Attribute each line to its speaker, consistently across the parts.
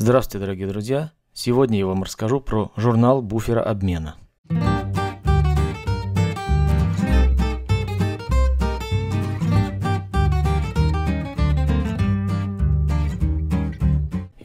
Speaker 1: Здравствуйте, дорогие друзья! Сегодня я вам расскажу про журнал буфера обмена.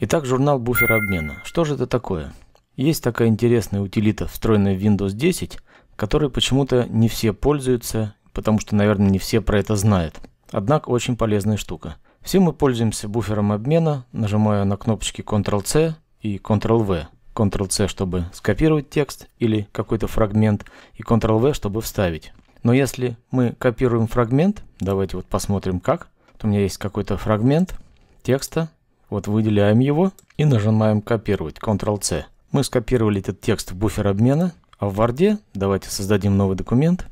Speaker 1: Итак, журнал буфера обмена. Что же это такое? Есть такая интересная утилита, встроенная в Windows 10, которой почему-то не все пользуются, потому что, наверное, не все про это знают. Однако очень полезная штука. Все мы пользуемся буфером обмена, нажимая на кнопочки Ctrl-C и Ctrl-V. Ctrl-C, чтобы скопировать текст или какой-то фрагмент, и Ctrl-V, чтобы вставить. Но если мы копируем фрагмент, давайте вот посмотрим как. Вот у меня есть какой-то фрагмент текста, вот выделяем его и нажимаем копировать, Ctrl-C. Мы скопировали этот текст в буфер обмена, а в Word, давайте создадим новый документ,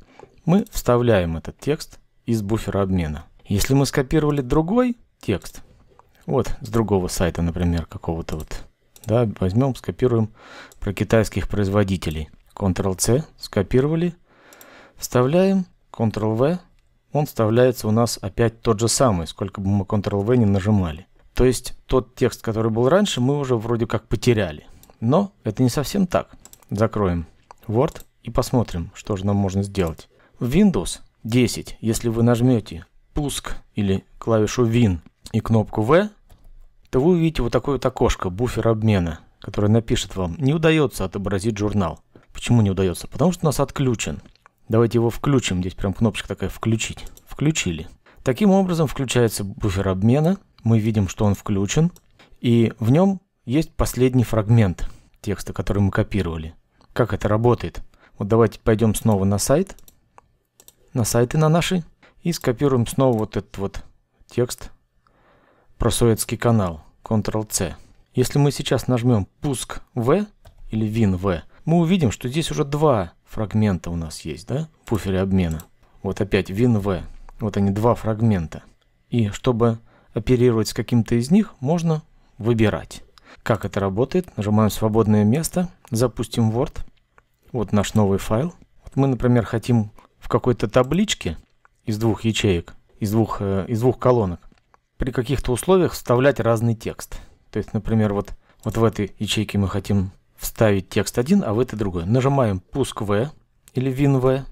Speaker 1: мы вставляем этот текст из буфера обмена. Если мы скопировали другой, текст. Вот с другого сайта, например, какого-то вот. Да, возьмем, скопируем про китайских производителей. Ctrl-C, скопировали, вставляем, Ctrl-V, он вставляется у нас опять тот же самый, сколько бы мы Ctrl-V не нажимали. То есть тот текст, который был раньше, мы уже вроде как потеряли. Но это не совсем так. Закроем Word и посмотрим, что же нам можно сделать. В Windows 10, если вы нажмете пуск или клавишу Win, и кнопку V, то вы увидите вот такое вот окошко, буфер обмена, которое напишет вам, не удается отобразить журнал. Почему не удается? Потому что у нас отключен. Давайте его включим, здесь прям кнопочка такая «включить». Включили. Таким образом включается буфер обмена, мы видим, что он включен, и в нем есть последний фрагмент текста, который мы копировали. Как это работает? Вот давайте пойдем снова на сайт, на сайты на наши, и скопируем снова вот этот вот текст про Советский канал, Ctrl-C. Если мы сейчас нажмем «Пуск В» или «Вин В», мы увидим, что здесь уже два фрагмента у нас есть, да, в буфере обмена. Вот опять «Вин В». Вот они, два фрагмента. И чтобы оперировать с каким-то из них, можно выбирать. Как это работает? Нажимаем «Свободное место», запустим Word. Вот наш новый файл. Вот мы, например, хотим в какой-то табличке из двух ячеек, из двух, э, из двух колонок при каких-то условиях вставлять разный текст. То есть, например, вот, вот в этой ячейке мы хотим вставить текст один, а в этой другой. Нажимаем пуск V или Win V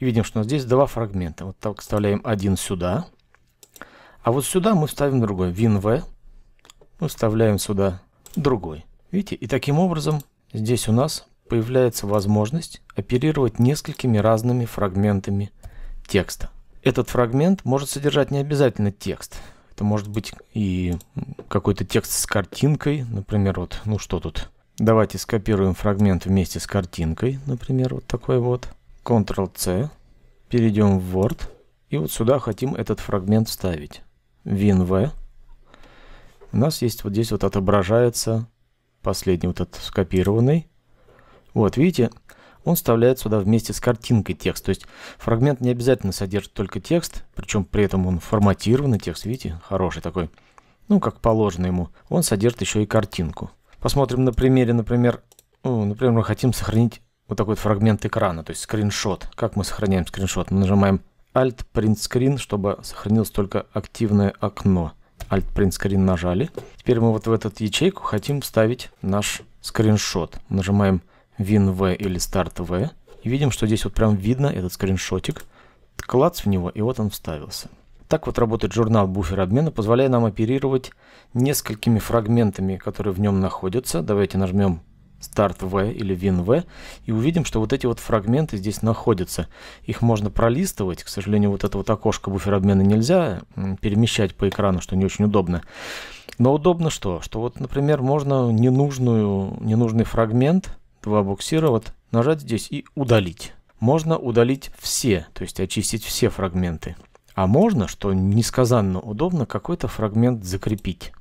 Speaker 1: И видим, что у нас здесь два фрагмента. Вот так вставляем один сюда. А вот сюда мы вставим другой. WinV. Мы вставляем сюда другой. Видите? И таким образом здесь у нас появляется возможность оперировать несколькими разными фрагментами текста этот фрагмент может содержать не обязательно текст. Это может быть и какой-то текст с картинкой, например, вот, ну что тут. Давайте скопируем фрагмент вместе с картинкой, например, вот такой вот. Ctrl-C, перейдем в Word, и вот сюда хотим этот фрагмент вставить. WinV. У нас есть вот здесь вот отображается последний вот этот скопированный. Вот, видите, он вставляет сюда вместе с картинкой текст. То есть фрагмент не обязательно содержит только текст, причем при этом он форматированный текст, видите, хороший такой. Ну, как положено ему. Он содержит еще и картинку. Посмотрим на примере, например, ну, например, мы хотим сохранить вот такой вот фрагмент экрана, то есть скриншот. Как мы сохраняем скриншот? Мы нажимаем Alt Print Screen, чтобы сохранилось только активное окно. Alt Print Screen нажали. Теперь мы вот в эту ячейку хотим вставить наш скриншот. Нажимаем WinV или StartV. И видим, что здесь вот прям видно этот скриншотик. Клац в него, и вот он вставился. Так вот работает журнал буфер обмена, позволяя нам оперировать несколькими фрагментами, которые в нем находятся. Давайте нажмем Start V или Win V и увидим, что вот эти вот фрагменты здесь находятся. Их можно пролистывать. К сожалению, вот это вот окошко буфер обмена нельзя перемещать по экрану, что не очень удобно. Но удобно что? Что вот, например, можно ненужную, ненужный фрагмент – два буксира, нажать здесь и удалить. Можно удалить все, то есть очистить все фрагменты. А можно, что несказанно удобно, какой-то фрагмент закрепить.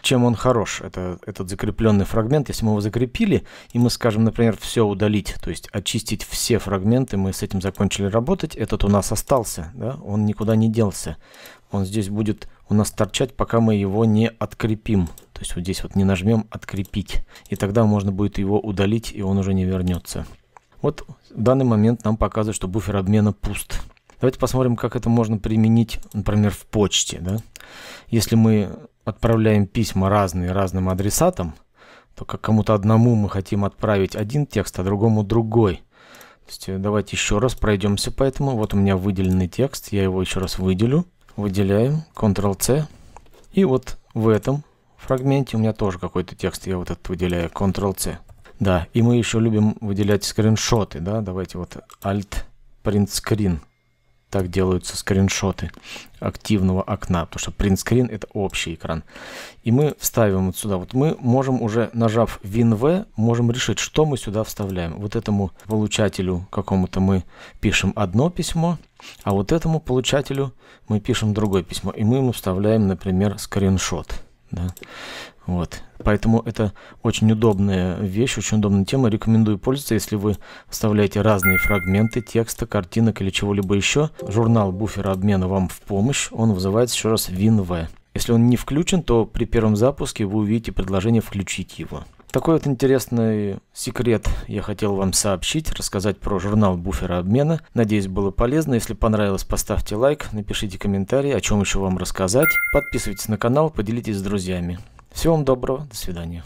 Speaker 1: Чем он хорош, это, этот закрепленный фрагмент, если мы его закрепили, и мы скажем, например, все удалить, то есть очистить все фрагменты, мы с этим закончили работать, этот у нас остался, да? он никуда не делся. Он здесь будет у нас торчать, пока мы его не открепим. То есть вот здесь вот не нажмем «Открепить». И тогда можно будет его удалить, и он уже не вернется. Вот в данный момент нам показывает, что буфер обмена пуст. Давайте посмотрим, как это можно применить, например, в почте. Да? Если мы отправляем письма разные разным адресатам, то как кому-то одному мы хотим отправить один текст, а другому другой. То есть э, давайте еще раз пройдемся по этому. Вот у меня выделенный текст, я его еще раз выделю выделяем, Ctrl-C. И вот в этом фрагменте у меня тоже какой-то текст, я вот этот выделяю, Ctrl-C. Да, и мы еще любим выделять скриншоты, да, давайте вот Alt Print Screen так делаются скриншоты активного окна, потому что принтскрин это общий экран. И мы вставим вот сюда, вот мы можем уже нажав WinV, можем решить, что мы сюда вставляем. Вот этому получателю какому-то мы пишем одно письмо, а вот этому получателю мы пишем другое письмо. И мы ему вставляем, например, скриншот. Да? Вот. Поэтому это очень удобная вещь, очень удобная тема. Рекомендую пользоваться, если вы вставляете разные фрагменты текста, картинок или чего-либо еще. Журнал буфера обмена вам в помощь. Он вызывается еще раз WinV. Если он не включен, то при первом запуске вы увидите предложение «Включить его». Такой вот интересный секрет я хотел вам сообщить, рассказать про журнал буфера обмена. Надеюсь, было полезно. Если понравилось, поставьте лайк, напишите комментарий, о чем еще вам рассказать. Подписывайтесь на канал, поделитесь с друзьями. Всего вам доброго, до свидания.